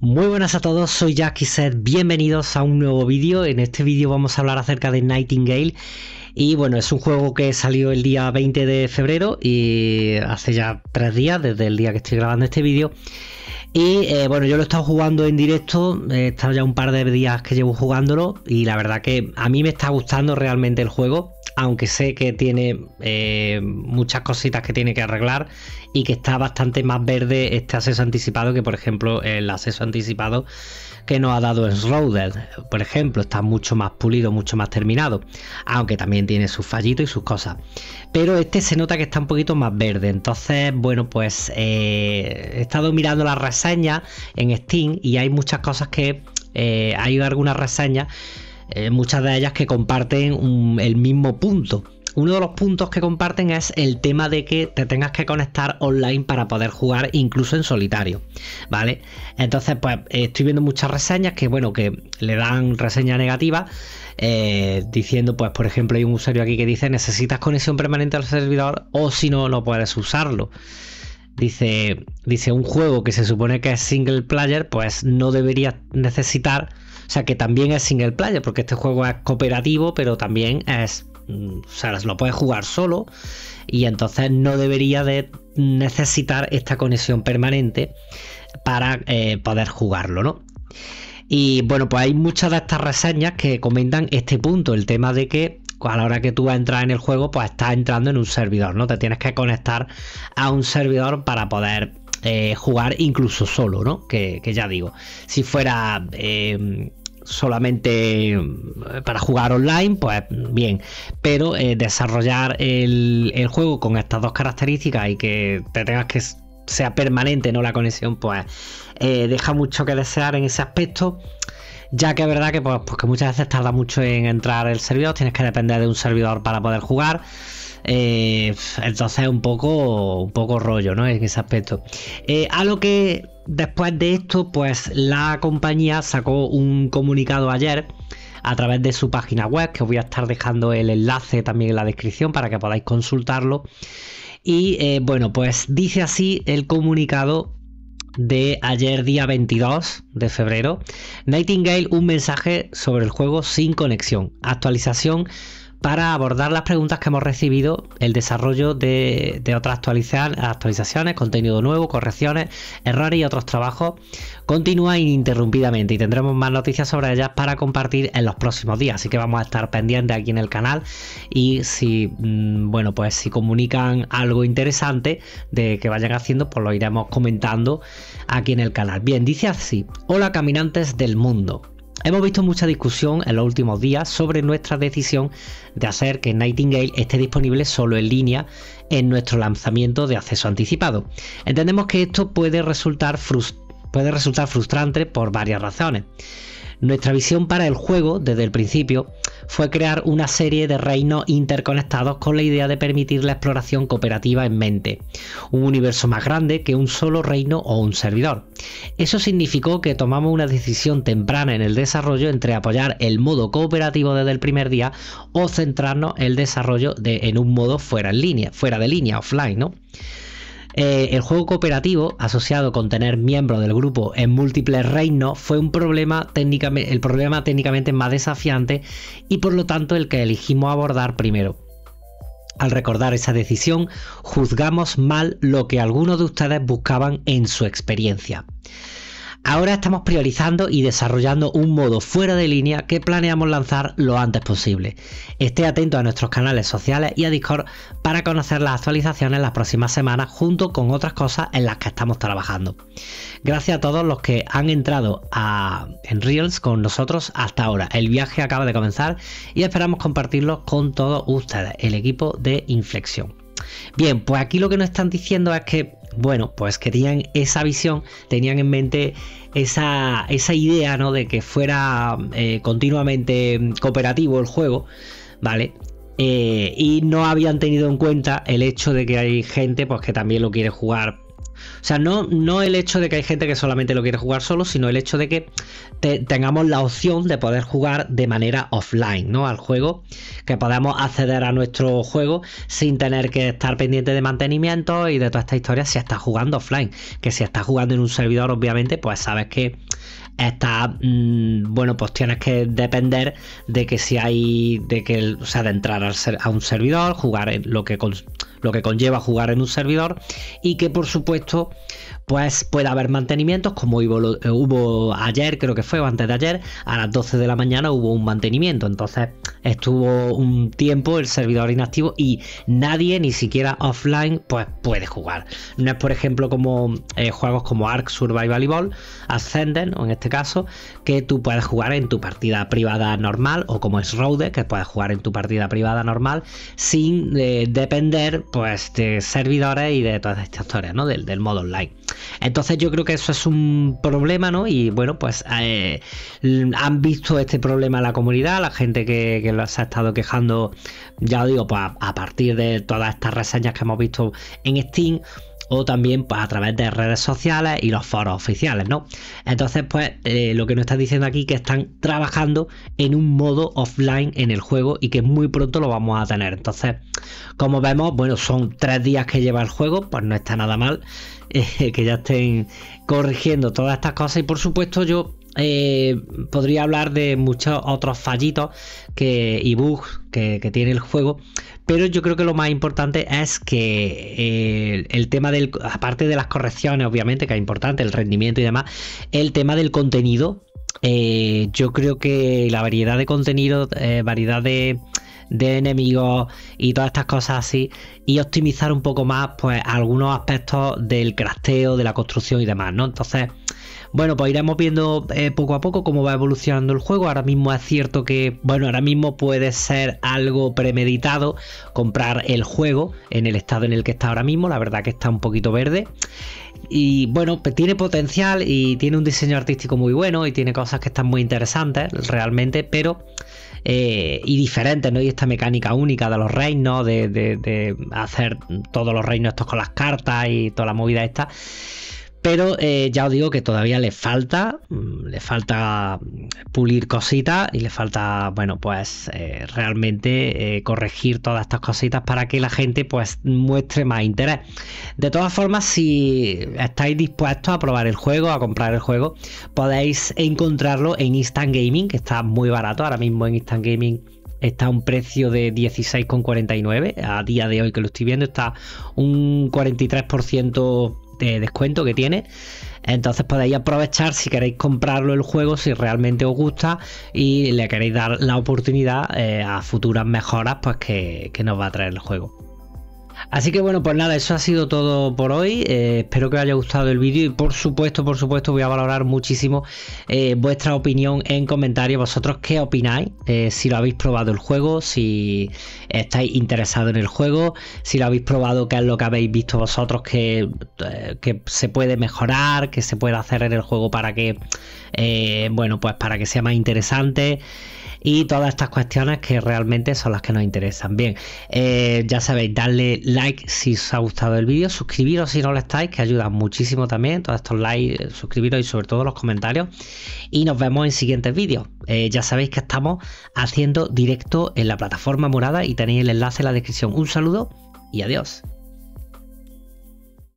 Muy buenas a todos, soy Jackie Zed, bienvenidos a un nuevo vídeo. En este vídeo vamos a hablar acerca de Nightingale. Y bueno, es un juego que salió el día 20 de febrero y hace ya tres días desde el día que estoy grabando este vídeo. Y eh, bueno, yo lo he estado jugando en directo, he estado ya un par de días que llevo jugándolo y la verdad que a mí me está gustando realmente el juego aunque sé que tiene eh, muchas cositas que tiene que arreglar y que está bastante más verde este acceso anticipado que, por ejemplo, el acceso anticipado que nos ha dado Schroeder, por ejemplo, está mucho más pulido, mucho más terminado, aunque también tiene sus fallitos y sus cosas. Pero este se nota que está un poquito más verde, entonces, bueno, pues eh, he estado mirando la reseña en Steam y hay muchas cosas que eh, hay algunas reseñas eh, muchas de ellas que comparten el mismo punto. Uno de los puntos que comparten es el tema de que te tengas que conectar online para poder jugar incluso en solitario, ¿vale? Entonces, pues estoy viendo muchas reseñas que, bueno, que le dan reseña negativa eh, diciendo, pues, por ejemplo, hay un usuario aquí que dice, necesitas conexión permanente al servidor o si no, no puedes usarlo. Dice, dice, un juego que se supone que es single player, pues no debería necesitar o sea que también es single player, porque este juego es cooperativo, pero también es. Mm, o sea, lo puedes jugar solo y entonces no debería de necesitar esta conexión permanente para eh, poder jugarlo, ¿no? Y bueno, pues hay muchas de estas reseñas que comentan este punto, el tema de que a la hora que tú a entrar en el juego, pues estás entrando en un servidor, ¿no? Te tienes que conectar a un servidor para poder jugar incluso solo, ¿no? Que, ya digo, si fuera... Em, solamente eh, para jugar online, pues bien. Pero eh, desarrollar el, juego con estas dos características y que te tengas que sea permanente, no la conexión, pues eh, deja mucho que desear en ese aspecto. Ya que es verdad que, pues, pues que muchas veces tarda mucho en entrar el servidor, tienes que depender de un servidor para poder jugar. Eh, entonces es un poco, un poco rollo, ¿no? En ese aspecto. Eh, a lo que después de esto, pues la compañía sacó un comunicado ayer a través de su página web, que os voy a estar dejando el enlace también en la descripción para que podáis consultarlo. Y eh, bueno, pues dice así el comunicado de ayer día 22 de febrero. Nightingale, un mensaje sobre el juego sin conexión. Actualización para abordar las preguntas que hemos recibido, el desarrollo de, otras actualizaciones, contenido nuevo, correcciones, errores y otros trabajos continúa ininterrumpidamente y tendremos más noticias sobre ellas para compartir en los próximos días. Así que vamos a estar pendientes aquí en el canal y si, mm, bueno, pues si comunican algo interesante de que vayan haciendo, pues lo iremos comentando aquí en el canal. Bien, dice así, hola caminantes del mundo. Hemos visto mucha discusión en los últimos días sobre nuestra decisión de hacer que Nightingale esté disponible solo en línea en nuestro lanzamiento de acceso anticipado. Entendemos que esto puede resultar, puede resultar frustrante por varias razones. Nuestra visión para el juego desde el principio fue crear una serie de reinos interconectados con la idea de permitir la exploración cooperativa en mente, un universo más grande que un solo reino o un servidor. Eso significó que tomamos una decisión temprana en el desarrollo entre apoyar el modo cooperativo desde el primer día o centrarnos el desarrollo de, en un modo fuera línea, fuera de línea, offline, ¿no? Eh, el juego cooperativo, asociado con tener miembros del grupo en múltiples reinos, fue un problema el problema técnicamente más desafiante y por lo tanto el que elegimos abordar primero. Al recordar esa decisión, juzgamos mal lo que algunos de ustedes buscaban en su experiencia. Ahora estamos priorizando y desarrollando un modo fuera de línea que planeamos lanzar lo antes posible. Esté atento a nuestros canales sociales y a Discord para conocer las actualizaciones las próximas semanas junto con otras cosas en las que estamos trabajando. Gracias a todos los que han entrado en Reels con nosotros hasta ahora. El viaje acaba de comenzar y esperamos compartirlo con todos ustedes, el equipo de Inflexión. Bien, pues aquí lo que nos están diciendo es que, bueno, pues tenían esa visión, tenían en mente esa, esa idea, ¿no? De que fuera eh, continuamente cooperativo el juego, ¿vale? Eh, y no habían tenido en cuenta el hecho de que hay gente pues, que también lo quiere jugar o sea, no, no el hecho de que hay gente que solamente lo quiere jugar solo, sino el hecho de que tengamos la opción de poder jugar de manera offline, ¿no? Al juego, que podamos acceder a nuestro juego sin tener que estar pendiente de mantenimiento y de toda esta historia si estás jugando offline. Que si estás jugando en un servidor, obviamente, pues sabes que está mm, bueno, pues tienes que depender de que si hay, de que, o sea, de entrar a un servidor, jugar en lo que, lo que conlleva jugar en un servidor y que por supuesto, pues puede haber mantenimientos, como eh, hubo, ayer, creo que fue, o antes de ayer, a las 12 de la mañana hubo un mantenimiento. Entonces estuvo un tiempo el servidor inactivo y nadie, ni siquiera offline, pues puede jugar. No es, por ejemplo, como eh, juegos como Ark Survival Evolved, Ascenden o en este caso, que tú puedes jugar en tu partida privada normal, o como es Rode que puedes jugar en tu partida privada normal, sin eh, depender pues de servidores y de todas estas historias, ¿no? del modo online. Entonces yo creo que eso es un problema, ¿no? Y bueno, pues eh, han visto este problema la comunidad, la gente que, que ha estado quejando, ya lo digo, pues a partir de todas estas reseñas que hemos visto en Steam o también pues, a través de redes sociales y los foros oficiales, ¿no? Entonces, pues eh, lo que nos está diciendo aquí que están trabajando en un modo offline en el juego y que muy pronto lo vamos a tener. Entonces, como vemos, bueno, son tres días que lleva el juego, pues no está nada mal eh, que ya estén corrigiendo todas estas cosas y por supuesto yo eh, podría hablar de muchos otros fallitos que, y bugs que, tiene el juego, pero yo creo que lo más importante es que eh, el tema del, aparte de las correcciones, obviamente, que es importante, el rendimiento y demás, el tema del contenido. Eh, yo creo que la variedad de contenido, eh, variedad de, de enemigos y todas estas cosas así y optimizar un poco más pues algunos aspectos del crafteo, de la construcción y demás, ¿no? Entonces bueno, pues iremos viendo eh, poco a poco cómo va evolucionando el juego. Ahora mismo es cierto que, bueno, ahora mismo puede ser algo premeditado comprar el juego en el estado en el que está ahora mismo. La verdad que está un poquito verde. Y bueno, pues tiene potencial y tiene un diseño artístico muy bueno y tiene cosas que están muy interesantes realmente, pero... Eh, y diferentes, ¿no? Y esta mecánica única de los reinos, de, de hacer todos los reinos estos con las cartas y toda la movida esta pero eh, ya os digo que todavía le falta, mm, le falta pulir cositas y le falta, bueno, pues eh, realmente eh, corregir todas estas cositas para que la gente pues muestre más interés. De todas formas, si estáis dispuestos a probar el juego, a comprar el juego, podéis encontrarlo en Instant Gaming, que está muy barato ahora mismo en Instant Gaming está a un precio de 16,49. A día de hoy que lo estoy viendo, está un 43% este descuento que tiene. Entonces podéis aprovechar si queréis comprarlo el juego, si realmente os gusta y le queréis dar la oportunidad eh, a futuras mejoras pues que nos va a traer el juego. Así que bueno, pues nada, eso ha sido todo por hoy. Eh, espero que os haya gustado el vídeo y por supuesto, por supuesto, voy a valorar muchísimo eh, vuestra opinión en comentarios. Vosotros qué opináis, eh, si lo habéis probado el juego, si estáis interesados en el juego, si lo habéis probado, qué es lo que habéis visto vosotros que, que se puede mejorar, que se puede hacer en el juego para que, bueno, pues para que sea más interesante y todas estas cuestiones que realmente son las que nos interesan. Bien, eh, ya sabéis, darle like si os ha gustado el vídeo, suscribiros si no lo estáis, que ayuda muchísimo también, todos estos likes, eh, suscribiros y sobre todo los comentarios. Y nos vemos en siguientes vídeos. Eh, ya sabéis que estamos haciendo directo en la plataforma morada y tenéis el enlace en la descripción. Un saludo y adiós.